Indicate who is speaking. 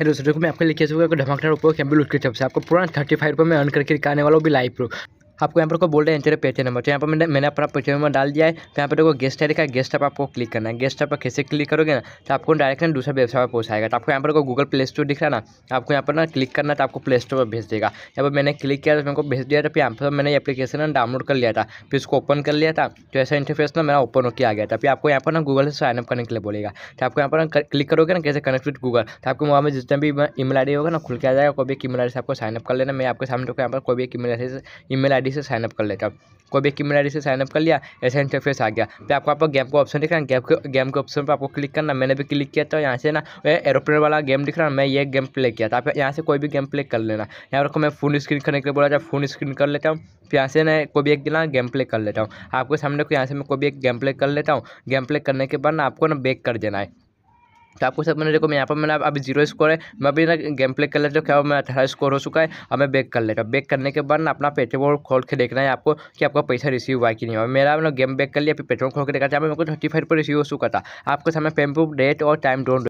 Speaker 1: है दोस्तों देखो मैं आपको लिए कैसे धमाकेदार ढमाकदार ओप्पो कैम्बल के तरफ से आपको पूरा थर्टी फाइव रुपये में अर्न करके आने वाला भी लाइव प्रो आपको यहाँ पर को बोल रहे हैं इंटर पेज नंबर तो यहाँ पर मैंने मैंने अपना पेज नंबर डाल दिया है तो यहाँ पर देखो गेस्ट टैप गेस्ट टैप आपको क्लिक करना है गेस्ट टैप पर कैसे क्लिक करोगे ना तो आपको डायरेक्ट ना दूसरा वेबसाइट पर पहुँचाएगा तो आपको यहाँ पर को गूगल प्ले स्टोर दिख रहा है ना आपको यहाँ पर ना क्लिक करना तो आपको प्ले स्टोर पर भेज देगा यहाँ पर मैंने क्लिक किया तो मेरे को भेज दिया तो फिर यहाँ पर मैंने एप्लीकेशन डाउनलोड कर लिया था फिर उसको ओपन कर लिया था तो ऐसा इंटरफेस ना मेरा ओपन होकर आ गया था फिर आपको यहाँ पर ना गूगल से साइनअप करने के लिए बोलेगा तो आपको यहाँ पर ना क्लिक करोगे ना कैसे कनेक्ट विद गूगल तो आपके मोबाइल में जितना भी ईमेल आई होगा ना खुल के आ जाएगा कोई भी ईमेल आई से आपको साइनअप कर लेना मैं आपके सामने यहाँ पर कोई भी email I email I ID से साइनअप कर लेता कोई भी कीमेल आई से साइनअप कर लिया ऐसा इंटरफेस आ गया फिर आपको आपको गेम का ऑप्शन दिख रहा है गेम के गेम के ऑप्शन पर आपको क्लिक करना मैंने भी क्लिक किया था यहाँ से ना एरोप्लेन वाला गेम दिख रहा है मैं ये गेम प्ले किया था आप यहाँ से कोई भी गेम प्ले कर लेना यहाँ पर मैं फोन स्क्रीन करने के लिए बोला था फोन स्क्रीन कर लेता हूँ फिर यहाँ से ना कोई भी एक ना गेम प्ले कर लेता हूँ आपके सामने को यहाँ से मैं कोई भी एक गेम प्ले कर लेता हूँ गेम प्ले करने के बाद ना आपको ना बेक कर देना है तो आपको सब मैंने देखो मैं यहाँ पर मैंने अभी जीरो स्कोर है मैं अभी ना गेम प्ले कर लेता हूँ क्या मैं अठारह स्कोर हो चुका है अब मैं बैक कर हूँ बैक करने के बाद ना अपना पेट्रोल खोल के देखना है आपको कि आपका पैसा रिसीव हुआ कि नहीं हुआ मेरा ना गेम बैक कर लिया अभी पेट्रोल खोल के देखा था मेरे को थर्टी फाइव पर रिसीव हो चुका था आपके सामने पेम्पू डेट और टाइम डोंट